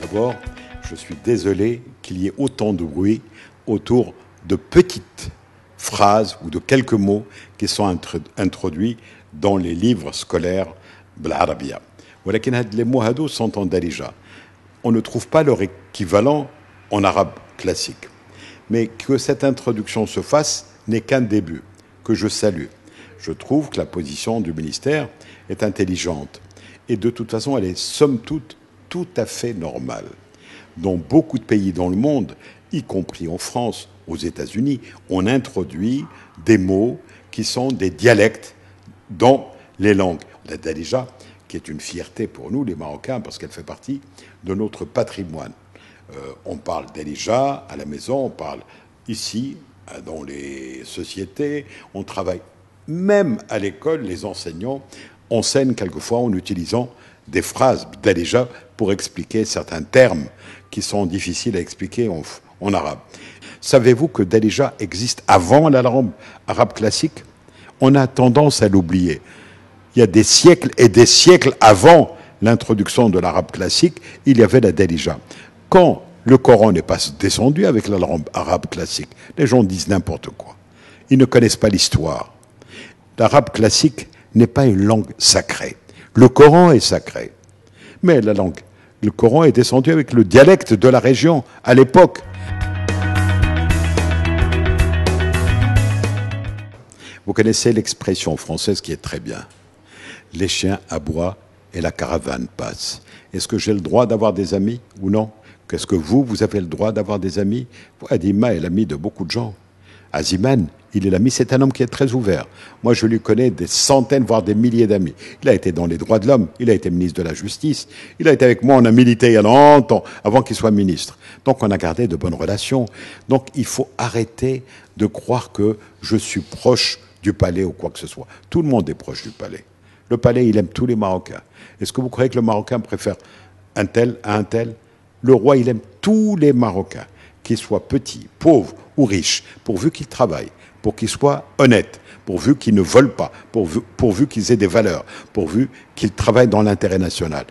D'abord, je suis désolé qu'il y ait autant de bruit autour de petites phrases ou de quelques mots qui sont introduits dans les livres scolaires de l'Arabia. Les mots sont en darija. On ne trouve pas leur équivalent en arabe classique. Mais que cette introduction se fasse n'est qu'un début, que je salue. Je trouve que la position du ministère est intelligente. Et de toute façon, elle est somme toute tout à fait normal. Dans beaucoup de pays dans le monde, y compris en France, aux États-Unis, on introduit des mots qui sont des dialectes dans les langues. La a qui est une fierté pour nous, les Marocains, parce qu'elle fait partie de notre patrimoine. Euh, on parle déjà à la maison, on parle ici, euh, dans les sociétés, on travaille même à l'école, les enseignants enseignent quelquefois en utilisant des phrases déjà pour expliquer certains termes qui sont difficiles à expliquer en, arabe. Savez-vous que Dalija existe avant l'arabe arabe classique On a tendance à l'oublier. Il y a des siècles et des siècles avant l'introduction de l'arabe classique, il y avait la Dalija. Quand le Coran n'est pas descendu avec la langue arabe classique. Les gens disent n'importe quoi. Ils ne connaissent pas l'histoire. L'arabe classique n'est pas une langue sacrée. Le Coran est sacré. Mais la langue le Coran est descendu avec le dialecte de la région à l'époque. Vous connaissez l'expression française qui est très bien. Les chiens aboient et la caravane passe. Est-ce que j'ai le droit d'avoir des amis ou non Qu'est-ce que vous, vous avez le droit d'avoir des amis Adima est l'ami de beaucoup de gens. Aziman il est l'ami, c'est un homme qui est très ouvert. Moi, je lui connais des centaines, voire des milliers d'amis. Il a été dans les droits de l'homme, il a été ministre de la Justice, il a été avec moi, on a milité il y a longtemps, avant qu'il soit ministre. Donc, on a gardé de bonnes relations. Donc, il faut arrêter de croire que je suis proche du palais ou quoi que ce soit. Tout le monde est proche du palais. Le palais, il aime tous les Marocains. Est-ce que vous croyez que le Marocain préfère un tel à un tel Le roi, il aime tous les Marocains, qu'ils soient petits, pauvres ou riches, pourvu qu'ils travaillent pour qu'ils soient honnêtes, pourvu qu'ils ne volent pas, pourvu, pourvu qu'ils aient des valeurs, pourvu qu'ils travaillent dans l'intérêt national.